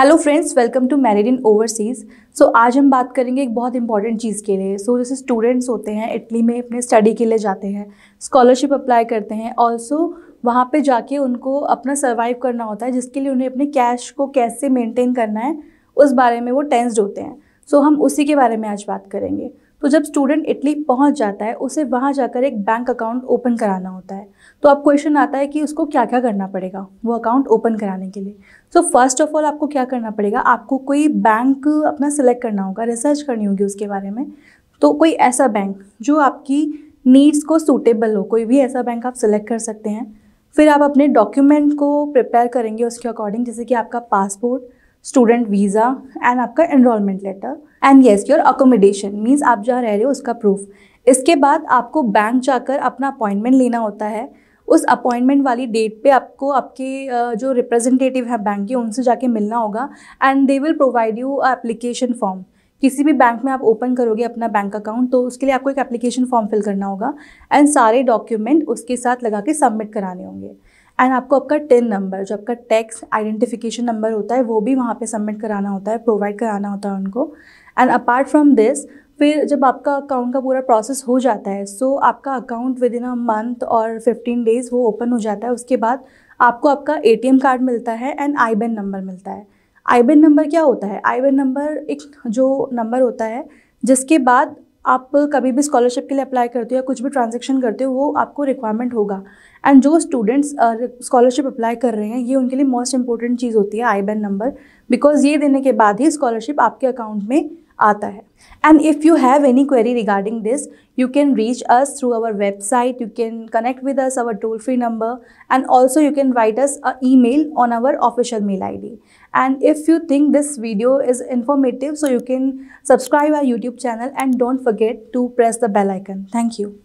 hello friends welcome to married in overseas so आज हम बात करेंगे एक बहुत इंपॉर्टेंट चीज़ के लिए सो so, जैसे स्टूडेंट्स होते हैं इटली में अपने स्टडी के लिए जाते हैं स्कॉलरशिप अप्लाई करते हैं ऑल्सो वहाँ पे जाके उनको अपना सर्वाइव करना होता है जिसके लिए उन्हें अपने कैश को कैसे मेनटेन करना है उस बारे में वो टेंस्ड होते हैं सो so, हम उसी के बारे में आज बात करेंगे तो जब स्टूडेंट इटली पहुंच जाता है उसे वहां जाकर एक बैंक अकाउंट ओपन कराना होता है तो अब क्वेश्चन आता है कि उसको क्या क्या करना पड़ेगा वो अकाउंट ओपन कराने के लिए सो फर्स्ट ऑफ ऑल आपको क्या करना पड़ेगा आपको कोई बैंक अपना सिलेक्ट करना होगा रिसर्च करनी होगी उसके बारे में तो कोई ऐसा बैंक जो आपकी नीड्स को सूटेबल हो कोई भी ऐसा बैंक आप सिलेक्ट कर सकते हैं फिर आप अपने डॉक्यूमेंट को प्रिपेयर करेंगे उसके अकॉर्डिंग जैसे कि आपका पासपोर्ट स्टूडेंट वीज़ा एंड आपका enrolment letter and yes your accommodation means आप जहाँ रह रहे हो उसका प्रूफ इसके बाद आपको बैंक जाकर अपना अपॉइंटमेंट लेना होता है उस अपॉइंटमेंट वाली डेट पे आपको आपके जो रिप्रेजेंटेटिव हैं बैंक के उनसे जाके मिलना होगा and they will provide you application form किसी भी बैंक में आप ओपन करोगे अपना बैंक अकाउंट तो उसके लिए आपको एक एप्लीकेशन फॉर्म फिल करना होगा एंड सारे डॉक्यूमेंट उसके साथ लगा के सबमिट कराने होंगे एंड आपको आपका टेन नंबर जो आपका टैक्स आइडेंटिफिकेशन नंबर होता है वो भी वहाँ पे सबमिट कराना होता है प्रोवाइड कराना होता है उनको एंड अपार्ट फ्रॉम दिस फिर जब आपका अकाउंट का पूरा प्रोसेस हो जाता है सो so आपका account within a month और फिफ्टीन डेज़ वो ओपन हो जाता है उसके बाद आपको आपका ए कार्ड मिलता है एंड आई नंबर मिलता है आई नंबर क्या होता है आई नंबर एक जो नंबर होता है जिसके बाद आप कभी भी स्कॉलरशिप के लिए अप्लाई करते हो या कुछ भी ट्रांजेक्शन करते हो वो आपको रिक्वायरमेंट होगा एंड जो स्टूडेंट्स स्कॉलरशिप अप्लाई कर रहे हैं ये उनके लिए मोस्ट इंपॉर्टेंट चीज़ होती है आई बैन नंबर बिकॉज ये देने के बाद ही स्कॉलरशिप आपके अकाउंट में आता है and if you have any query regarding this you can reach us through our website you can connect with us our toll free number and also you can write us a email on our official mail I D and if you think this video is informative so you can subscribe our YouTube channel and don't forget to press the bell icon thank you